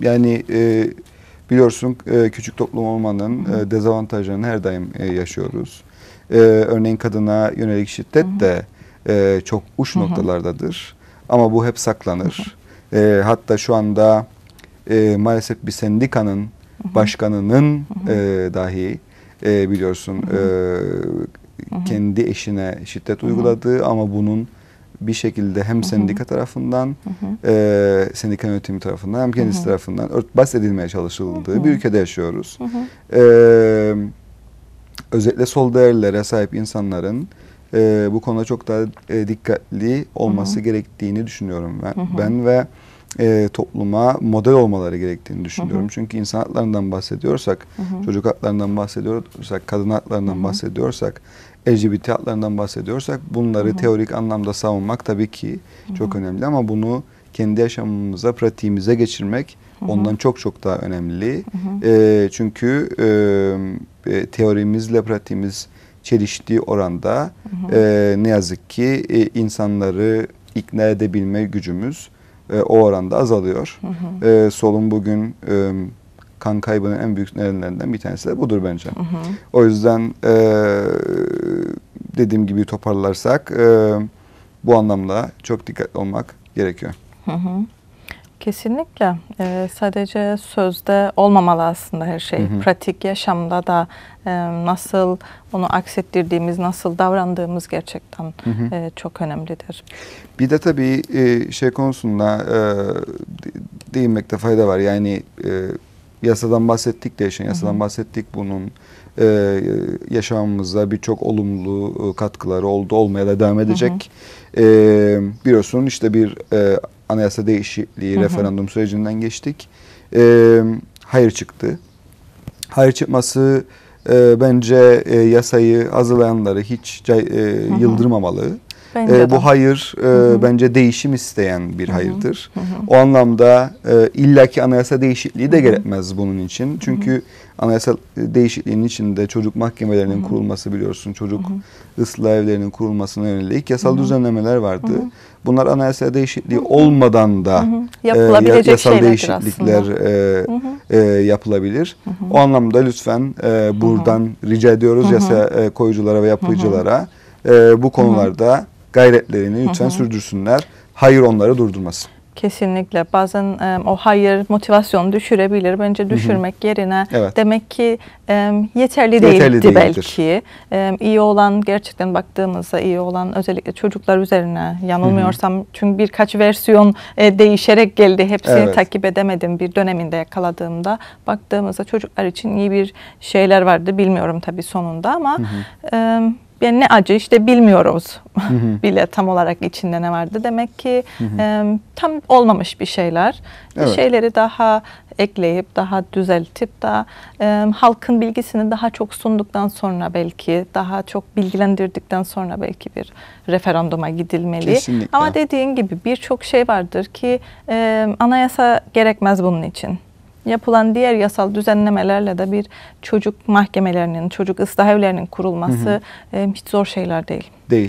yani e, biliyorsun e, küçük toplum olmanın e, dezavantajlarını her daim e, yaşıyoruz. E, örneğin kadına yönelik şiddet de e, çok uç noktalardadır. Ama bu hep saklanır. E, hatta şu anda e, maalesef bir sendikanın başkanının E, dahi e, biliyorsun E, kendi eşine şiddet Hı uyguladığı ama bunun bir şekilde hem sendika tarafından, e, sendika yönetimi tarafından hem kendisi tarafından örtbas edilmeye çalışıldığı bir ülkede yaşıyoruz. E, özellikle sol değerlere sahip insanların e, bu konuda çok daha e, dikkatli olması gerektiğini düşünüyorum ben. ben ve e, topluma model olmaları gerektiğini düşünüyorum. Hı hı. Çünkü insan haklarından bahsediyorsak, hı hı. çocuk haklarından bahsediyorsak, kadın haklarından hı hı. bahsediyorsak, LGBT haklarından bahsediyorsak bunları hı hı. teorik anlamda savunmak tabii ki hı hı. çok önemli ama bunu kendi yaşamımıza, pratiğimize geçirmek hı hı. ondan çok çok daha önemli. Hı hı. E, çünkü e, e teorimizle pratiğimiz çeliştiği oranda hı hı. E, ne yazık ki e, insanları ikna edebilme gücümüz e, o oranda azalıyor. Hı hı. E, solun bugün e, kan kaybının en büyük nedenlerinden bir tanesi de budur bence. Hı hı. O yüzden e, dediğim gibi toparlarsak e, bu anlamda çok dikkat olmak gerekiyor. Hı hı. Kesinlikle. Ee, sadece sözde olmamalı aslında her şey. Hı hı. Pratik yaşamda da e, nasıl onu aksettirdiğimiz, nasıl davrandığımız gerçekten hı hı. E, çok önemlidir. Bir de tabii e, şey konusunda e, değinmekte fayda var. Yani e, yasadan bahsettik de yaşayan, yasadan hı hı. bahsettik bunun. Ee, yaşamımıza birçok olumlu e, katkıları oldu olmaya da devam edecek. Hı hı. Ee, biliyorsun işte bir e, anayasa değişikliği hı hı. referandum sürecinden geçtik. E, hayır çıktı. Hayır çıkması e, bence e, yasayı hazırlayanları hiç e, yıldırmamalı. Bence e, bu de. hayır e, hı hı. bence değişim isteyen bir hayırdır. Hı hı. O anlamda e, illaki anayasa değişikliği de gerekmez bunun için. Çünkü hı hı. anayasa değişikliğinin içinde çocuk mahkemelerinin hı hı. kurulması biliyorsun. Çocuk hı hı. ıslah evlerinin kurulmasına yönelik yasal hı hı. düzenlemeler vardı. Hı hı. Bunlar anayasa değişikliği hı hı. olmadan da hı hı. E, yasal değişiklikler e, E, yapılabilir. Hı hı. O anlamda lütfen e, buradan hı hı. rica ediyoruz hı hı. yasa e, koyuculara ve yapıcılara hı hı. E, bu konularda hı hı gayretlerini lütfen hı hı. sürdürsünler. Hayır onları durdurmasın. Kesinlikle. Bazen e, o hayır motivasyon düşürebilir. Bence düşürmek Hı-hı. yerine evet. demek ki e, yeterli, yeterli değildi değildir. belki. E, iyi olan gerçekten baktığımızda iyi olan özellikle çocuklar üzerine yanılmıyorsam Hı-hı. çünkü birkaç versiyon e, değişerek geldi. Hepsini evet. takip edemedim bir döneminde yakaladığımda. Baktığımızda çocuklar için iyi bir şeyler vardı. Bilmiyorum tabii sonunda ama... Hı-hı. E, yani ne acı işte bilmiyoruz bile tam olarak içinde ne vardı. Demek ki E, tam olmamış bir şeyler. Evet. Bir şeyleri daha ekleyip daha düzeltip daha e, halkın bilgisini daha çok sunduktan sonra belki daha çok bilgilendirdikten sonra belki bir referanduma gidilmeli. Kesinlikle. Ama dediğin gibi birçok şey vardır ki e, anayasa gerekmez bunun için yapılan diğer yasal düzenlemelerle de bir çocuk mahkemelerinin, çocuk ıslah evlerinin kurulması hı hı. hiç zor şeyler değil. Değil.